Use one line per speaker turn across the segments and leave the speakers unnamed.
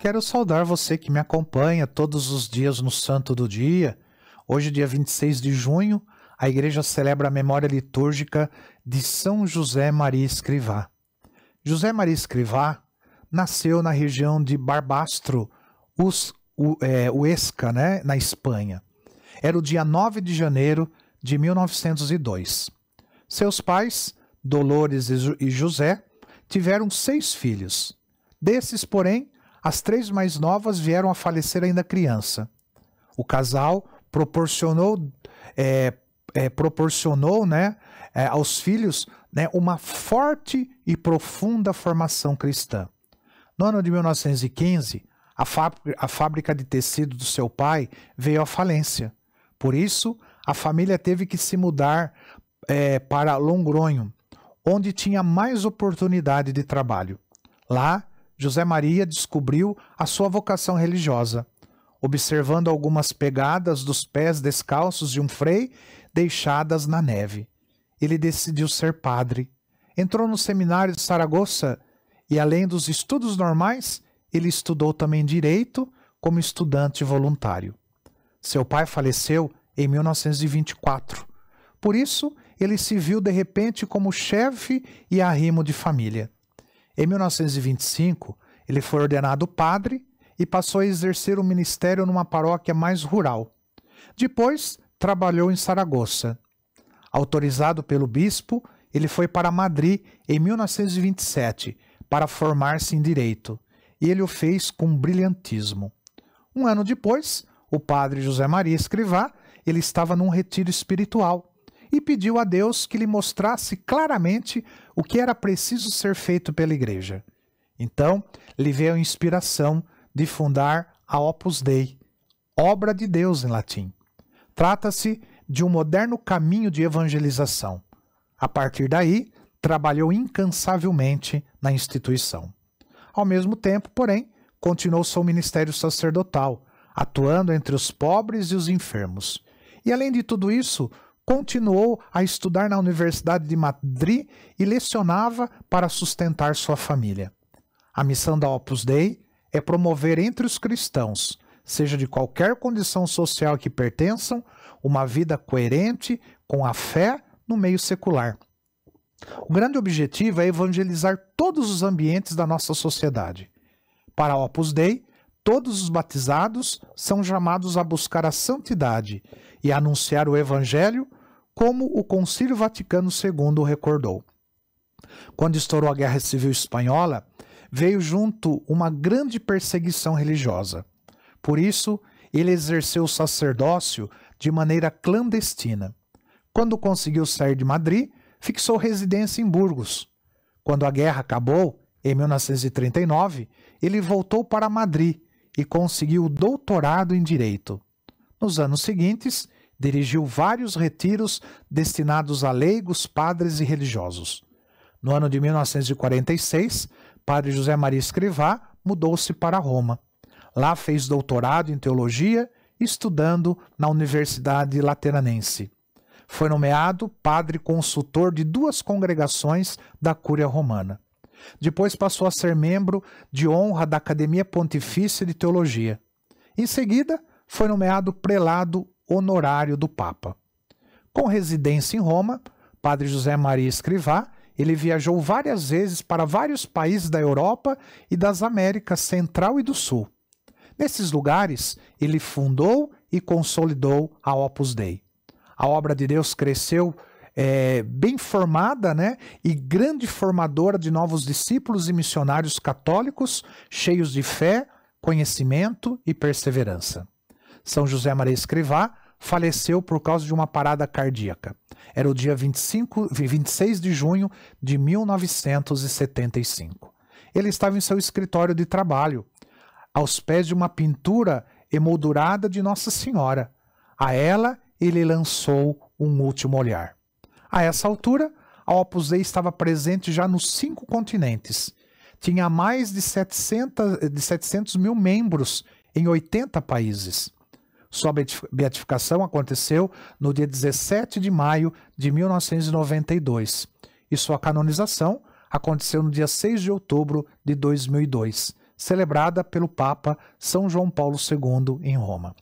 Quero saudar você que me acompanha todos os dias no Santo do Dia. Hoje, dia 26 de junho, a igreja celebra a memória litúrgica de São José Maria Escrivá. José Maria Escrivá nasceu na região de Barbastro, Us, U, é, Uesca, né, na Espanha. Era o dia 9 de janeiro de 1902. Seus pais, Dolores e José, tiveram seis filhos. Desses, porém, as três mais novas vieram a falecer ainda criança. O casal proporcionou, é, é, proporcionou né, é, aos filhos né, uma forte e profunda formação cristã. No ano de 1915, a, a fábrica de tecido do seu pai veio à falência. Por isso, a família teve que se mudar é, para Longronho, onde tinha mais oportunidade de trabalho. Lá, José Maria descobriu a sua vocação religiosa. Observando algumas pegadas dos pés descalços de um frei deixadas na neve, ele decidiu ser padre. Entrou no seminário de Saragoça e, além dos estudos normais, ele estudou também direito como estudante voluntário. Seu pai faleceu em 1924. Por isso, ele se viu de repente como chefe e arrimo de família. Em 1925, ele foi ordenado padre e passou a exercer o um ministério numa paróquia mais rural. Depois, trabalhou em Saragoça. Autorizado pelo bispo, ele foi para Madrid em 1927 para formar-se em direito, e ele o fez com brilhantismo. Um ano depois, o padre José Maria Escrivá, ele estava num retiro espiritual e pediu a Deus que lhe mostrasse claramente o que era preciso ser feito pela igreja. Então, lhe veio a inspiração de fundar a Opus Dei, obra de Deus em latim. Trata-se de um moderno caminho de evangelização. A partir daí, trabalhou incansavelmente na instituição. Ao mesmo tempo, porém, continuou seu ministério sacerdotal, atuando entre os pobres e os enfermos. E além de tudo isso, continuou a estudar na Universidade de Madrid e lecionava para sustentar sua família. A missão da Opus Dei é promover entre os cristãos, seja de qualquer condição social que pertençam, uma vida coerente com a fé no meio secular. O grande objetivo é evangelizar todos os ambientes da nossa sociedade. Para a Opus Dei, todos os batizados são chamados a buscar a santidade e a anunciar o evangelho como o Concílio Vaticano II recordou. Quando estourou a Guerra Civil Espanhola, veio junto uma grande perseguição religiosa. Por isso, ele exerceu o sacerdócio de maneira clandestina. Quando conseguiu sair de Madrid, fixou residência em Burgos. Quando a guerra acabou, em 1939, ele voltou para Madrid e conseguiu o doutorado em Direito. Nos anos seguintes, dirigiu vários retiros destinados a leigos, padres e religiosos. No ano de 1946, padre José Maria Escrivá mudou-se para Roma. Lá fez doutorado em teologia, estudando na Universidade Lateranense. Foi nomeado padre consultor de duas congregações da Cúria Romana. Depois passou a ser membro de honra da Academia Pontifícia de Teologia. Em seguida, foi nomeado prelado honorário do Papa. Com residência em Roma, Padre José Maria Escrivá, ele viajou várias vezes para vários países da Europa e das Américas Central e do Sul. Nesses lugares, ele fundou e consolidou a Opus Dei. A obra de Deus cresceu é, bem formada né, e grande formadora de novos discípulos e missionários católicos, cheios de fé, conhecimento e perseverança. São José Maria Escrivá faleceu por causa de uma parada cardíaca. Era o dia 25, 26 de junho de 1975. Ele estava em seu escritório de trabalho, aos pés de uma pintura emoldurada de Nossa Senhora. A ela ele lançou um último olhar. A essa altura, a Opus Dei estava presente já nos cinco continentes. Tinha mais de 700, de 700 mil membros em 80 países. Sua beatificação aconteceu no dia 17 de maio de 1992 e sua canonização aconteceu no dia 6 de outubro de 2002, celebrada pelo Papa São João Paulo II em Roma.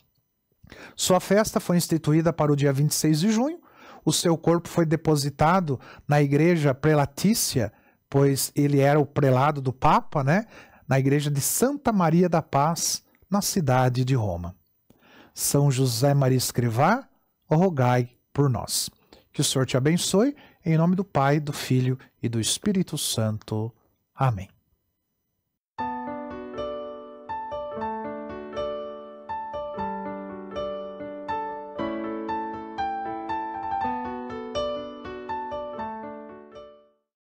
Sua festa foi instituída para o dia 26 de junho. O seu corpo foi depositado na igreja prelatícia, pois ele era o prelado do Papa, né? Na igreja de Santa Maria da Paz, na cidade de Roma. São José Maria Escrivá, rogai por nós. Que o Senhor te abençoe, em nome do Pai, do Filho e do Espírito Santo. Amém.